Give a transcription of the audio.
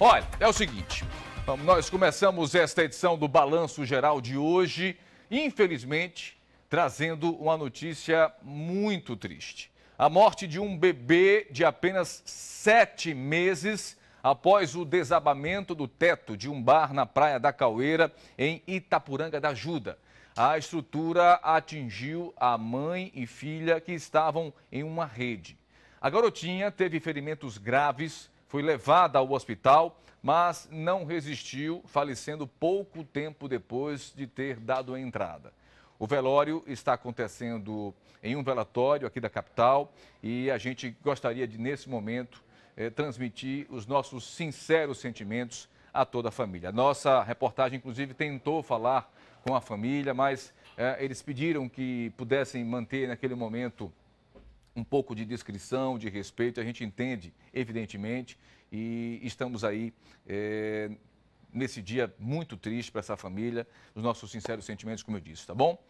Olha, é o seguinte, nós começamos esta edição do Balanço Geral de hoje, infelizmente, trazendo uma notícia muito triste. A morte de um bebê de apenas sete meses após o desabamento do teto de um bar na Praia da Caueira, em Itapuranga da Ajuda. A estrutura atingiu a mãe e filha que estavam em uma rede. A garotinha teve ferimentos graves foi levada ao hospital, mas não resistiu, falecendo pouco tempo depois de ter dado a entrada. O velório está acontecendo em um velatório aqui da capital e a gente gostaria de, nesse momento, eh, transmitir os nossos sinceros sentimentos a toda a família. Nossa reportagem, inclusive, tentou falar com a família, mas eh, eles pediram que pudessem manter naquele momento um pouco de descrição, de respeito, a gente entende, evidentemente, e estamos aí é, nesse dia muito triste para essa família, os nossos sinceros sentimentos, como eu disse, tá bom?